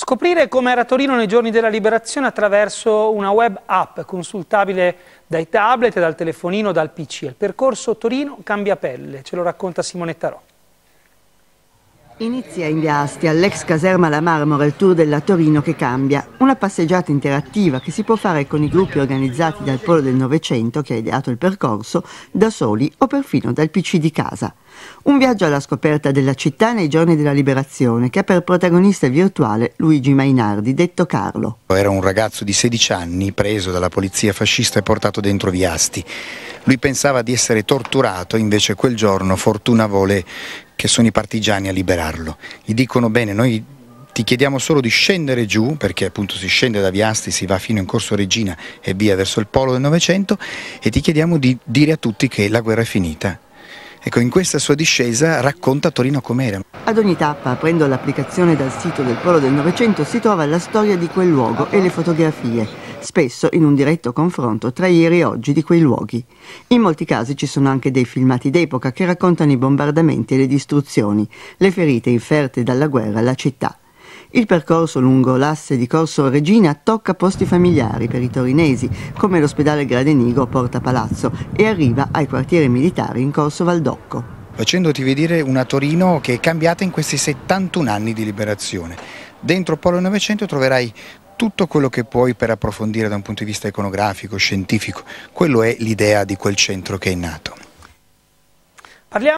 Scoprire com'era Torino nei giorni della liberazione attraverso una web app consultabile dai tablet, dal telefonino, dal PC. Il percorso Torino cambia pelle, ce lo racconta Simone Tarò. Inizia in via Asti all'ex caserma La Marmora, il tour della Torino che cambia. Una passeggiata interattiva che si può fare con i gruppi organizzati dal Polo del Novecento che ha ideato il percorso, da soli o perfino dal PC di casa. Un viaggio alla scoperta della città nei giorni della liberazione che ha per protagonista virtuale Luigi Mainardi, detto Carlo. Era un ragazzo di 16 anni preso dalla polizia fascista e portato dentro Viasti. Lui pensava di essere torturato, invece quel giorno fortuna vuole che sono i partigiani a liberarlo. Gli dicono bene, noi ti chiediamo solo di scendere giù, perché appunto si scende da Viasti, si va fino in Corso Regina e via verso il polo del Novecento, e ti chiediamo di dire a tutti che la guerra è finita. Ecco, in questa sua discesa racconta Torino com'era. Ad ogni tappa, aprendo l'applicazione dal sito del Polo del Novecento, si trova la storia di quel luogo e le fotografie spesso in un diretto confronto tra ieri e oggi di quei luoghi. In molti casi ci sono anche dei filmati d'epoca che raccontano i bombardamenti e le distruzioni, le ferite inferte dalla guerra alla città. Il percorso lungo l'asse di Corso Regina tocca posti familiari per i torinesi, come l'ospedale Gradenigo a Porta Palazzo, e arriva ai quartieri militari in Corso Valdocco facendoti vedere una Torino che è cambiata in questi 71 anni di liberazione. Dentro Polo 900 troverai tutto quello che puoi per approfondire da un punto di vista iconografico, scientifico. Quello è l'idea di quel centro che è nato. Parliamo